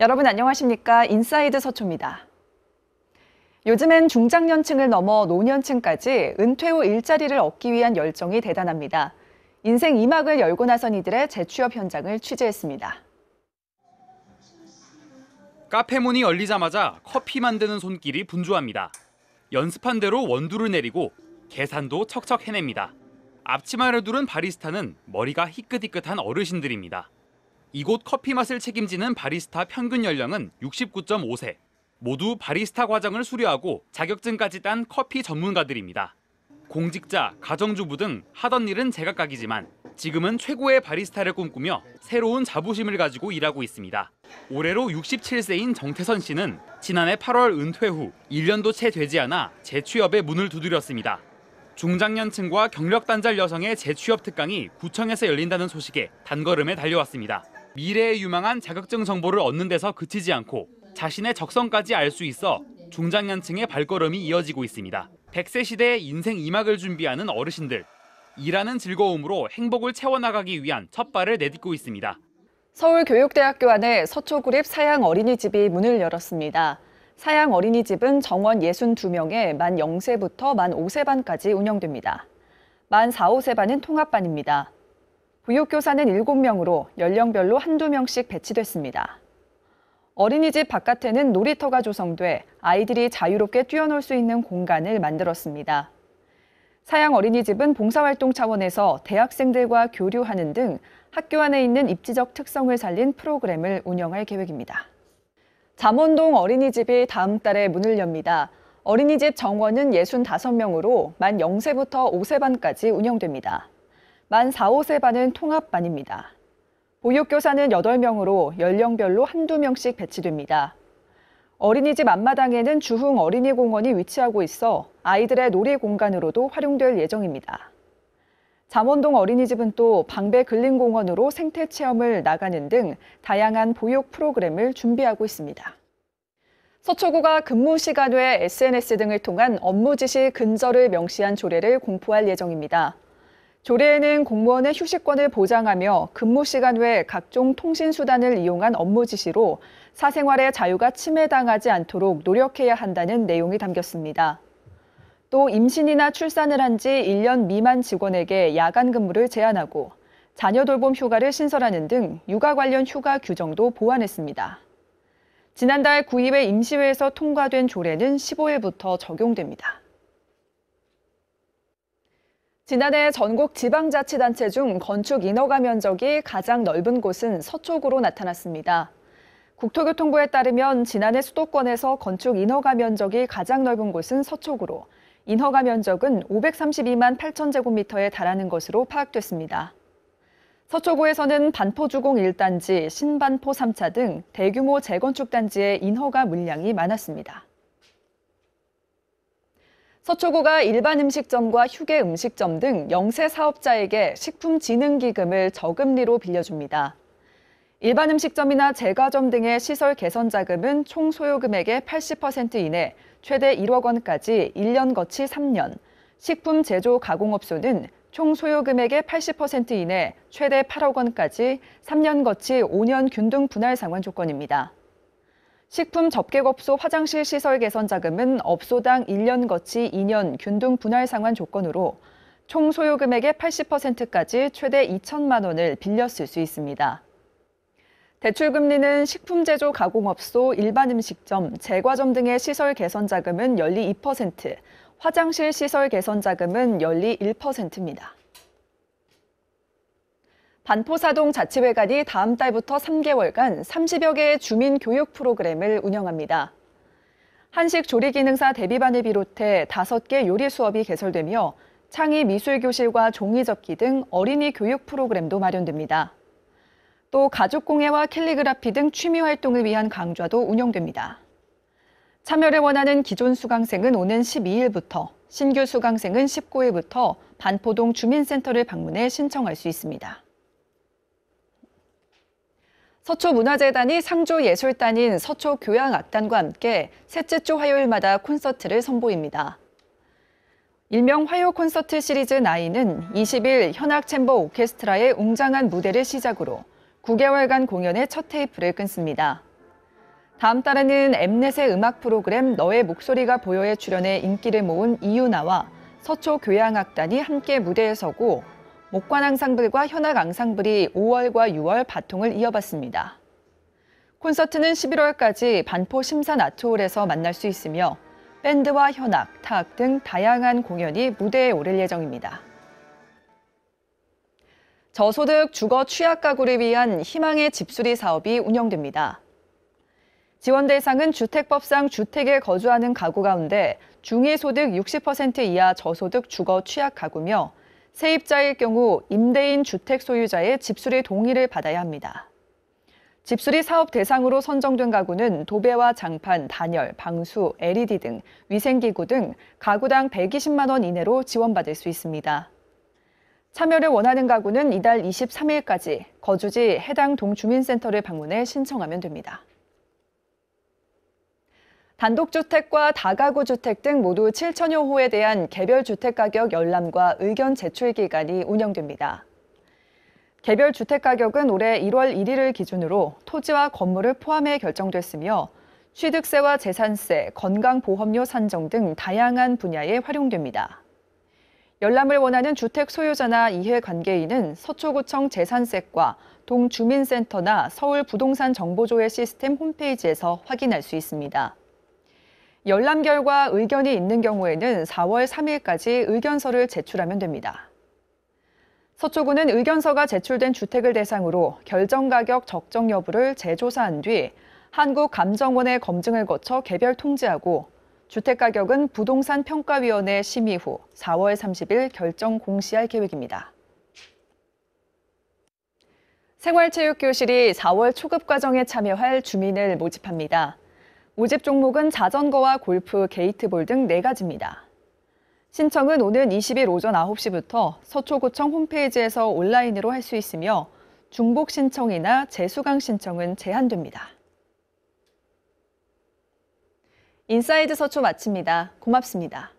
여러분 안녕하십니까? 인사이드 서초입니다. 요즘엔 중장년층을 넘어 노년층까지 은퇴 후 일자리를 얻기 위한 열정이 대단합니다. 인생 2막을 열고 나선 이들의 재취업 현장을 취재했습니다. 카페 문이 열리자마자 커피 만드는 손길이 분주합니다. 연습한 대로 원두를 내리고 계산도 척척 해냅니다. 앞치마를 두른 바리스타는 머리가 희끗희끗한 어르신들입니다. 이곳 커피 맛을 책임지는 바리스타 평균 연령은 69.5세. 모두 바리스타 과정을 수료하고 자격증까지 딴 커피 전문가들입니다. 공직자, 가정주부 등 하던 일은 제각각이지만 지금은 최고의 바리스타를 꿈꾸며 새로운 자부심을 가지고 일하고 있습니다. 올해로 67세인 정태선 씨는 지난해 8월 은퇴 후 1년도 채 되지 않아 재취업의 문을 두드렸습니다. 중장년층과 경력 단절 여성의 재취업 특강이 구청에서 열린다는 소식에 단걸음에 달려왔습니다. 미래에 유망한 자격증 정보를 얻는 데서 그치지 않고 자신의 적성까지 알 수 있어 중장년층의 발걸음이 이어지고 있습니다. 100세 시대의 인생 2막을 준비하는 어르신들. 일하는 즐거움으로 행복을 채워나가기 위한 첫 발을 내딛고 있습니다. 서울교육대학교 안에 서초그립 사양 어린이집이 문을 열었습니다. 사양 어린이집은 정원 62명에 만 0세부터 만 5세 반까지 운영됩니다. 만 4, 5세 반은 통합반입니다. 구육교사는 7명으로 연령별로 한두 명씩 배치됐습니다. 어린이집 바깥에는 놀이터가 조성돼 아이들이 자유롭게 뛰어놀 수 있는 공간을 만들었습니다. 사양 어린이집은 봉사활동 차원에서 대학생들과 교류하는 등 학교 안에 있는 입지적 특성을 살린 프로그램을 운영할 계획입니다. 잠원동 어린이집이 다음 달에 문을 엽니다. 어린이집 정원은 65명으로 만 0세부터 5세 반까지 운영됩니다. 만 4, 5세 반은 통합반입니다. 보육교사는 8명으로 연령별로 한두 명씩 배치됩니다. 어린이집 앞마당에는 주흥 어린이공원이 위치하고 있어 아이들의 놀이 공간으로도 활용될 예정입니다. 잠원동 어린이집은 또 방배 근린공원으로 생태 체험을 나가는 등 다양한 보육 프로그램을 준비하고 있습니다. 서초구가 근무 시간 외 SNS 등을 통한 업무 지시 근절을 명시한 조례를 공포할 예정입니다. 조례에는 공무원의 휴식권을 보장하며 근무 시간 외 각종 통신 수단을 이용한 업무 지시로 사생활의 자유가 침해당하지 않도록 노력해야 한다는 내용이 담겼습니다. 또 임신이나 출산을 한 지 1년 미만 직원에게 야간 근무를 제한하고 자녀 돌봄 휴가를 신설하는 등 육아 관련 휴가 규정도 보완했습니다. 지난달 9일회 임시회에서 통과된 조례는 15일부터 적용됩니다. 지난해 전국 지방자치단체 중 건축 인허가 면적이 가장 넓은 곳은 서초구로 나타났습니다. 국토교통부에 따르면 지난해 수도권에서 건축 인허가 면적이 가장 넓은 곳은 서초구로, 인허가 면적은 532만 8천 제곱미터에 달하는 것으로 파악됐습니다. 서초구에서는 반포주공 1단지, 신반포 3차 등 대규모 재건축 단지의 인허가 물량이 많았습니다. 서초구가 일반 음식점과 휴게 음식점 등 영세 사업자에게 식품진흥기금을 저금리로 빌려줍니다. 일반 음식점이나 제과점 등의 시설 개선 자금은 총 소요금액의 80% 이내, 최대 1억 원까지 1년 거치 3년, 식품 제조 가공업소는 총 소요금액의 80% 이내, 최대 8억 원까지 3년 거치 5년 균등 분할 상환 조건입니다. 식품 접객업소 화장실 시설 개선 자금은 업소당 1년 거치 2년 균등 분할 상환 조건으로 총 소요금액의 80%까지 최대 2천만 원을 빌려 쓸수 있습니다. 대출금리는 식품제조 가공업소, 일반음식점, 제과점 등의 시설 개선 자금은 연리 2%, 화장실 시설 개선 자금은 연리 1%입니다. 반포사동 자치회관이 다음 달부터 3개월간 30여 개의 주민 교육 프로그램을 운영합니다. 한식 조리기능사 대비반을 비롯해 5개 요리 수업이 개설되며 창의 미술교실과 종이접기 등 어린이 교육 프로그램도 마련됩니다. 또가족공예와 캘리그라피 등 취미 활동을 위한 강좌도 운영됩니다. 참여를 원하는 기존 수강생은 오는 12일부터, 신규 수강생은 19일부터 반포동 주민센터를 방문해 신청할 수 있습니다. 서초문화재단이 상조예술단인 서초교향악단과 함께 셋째 주 화요일마다 콘서트를 선보입니다. 일명 화요 콘서트 시리즈 9는 20일 현악 챔버 오케스트라의 웅장한 무대를 시작으로 9개월간 공연의 첫 테이프를 끊습니다. 다음 달에는 엠넷의 음악 프로그램 너의 목소리가 보여에 출연해 인기를 모은 이유나와 서초 교향악단이 함께 무대에 서고 목관 앙상블과 현악 앙상블이 5월과 6월 바통을 이어받습니다 콘서트는 11월까지 반포 심산 아트홀에서 만날 수 있으며 밴드와 현악, 타악 등 다양한 공연이 무대에 오를 예정입니다. 저소득 주거 취약 가구를 위한 희망의 집수리 사업이 운영됩니다. 지원 대상은 주택법상 주택에 거주하는 가구 가운데 중위소득 60% 이하 저소득 주거 취약 가구며 세입자일 경우 임대인 주택 소유자의 집수리 동의를 받아야 합니다. 집수리 사업 대상으로 선정된 가구는 도배와 장판, 단열, 방수, LED 등 위생기구 등 가구당 120만 원 이내로 지원받을 수 있습니다. 참여를 원하는 가구는 이달 23일까지 거주지 해당 동주민센터를 방문해 신청하면 됩니다. 단독주택과 다가구 주택 등 모두 7천여 호에 대한 개별 주택가격 열람과 의견 제출 기간이 운영됩니다. 개별 주택가격은 올해 1월 1일을 기준으로 토지와 건물을 포함해 결정됐으며 취득세와 재산세, 건강보험료 산정 등 다양한 분야에 활용됩니다. 열람을 원하는 주택 소유자나 이해관계인은 서초구청 재산세과 동주민센터나 서울부동산정보조회 시스템 홈페이지에서 확인할 수 있습니다. 열람 결과 의견이 있는 경우에는 4월 3일까지 의견서를 제출하면 됩니다. 서초구는 의견서가 제출된 주택을 대상으로 결정가격 적정 여부를 재조사한 뒤 한국감정원의 검증을 거쳐 개별 통지하고 주택가격은 부동산평가위원회 심의 후 4월 30일 결정 공시할 계획입니다. 생활체육교실이 4월 초급 과정에 참여할 주민을 모집합니다. 오집 종목은 자전거와 골프, 게이트볼 등 네가지입니다 신청은 오는 20일 오전 9시부터 서초구청 홈페이지에서 온라인으로 할 수 있으며 중복 신청이나 재수강 신청은 제한됩니다. 인사이드 서초 마칩니다. 고맙습니다.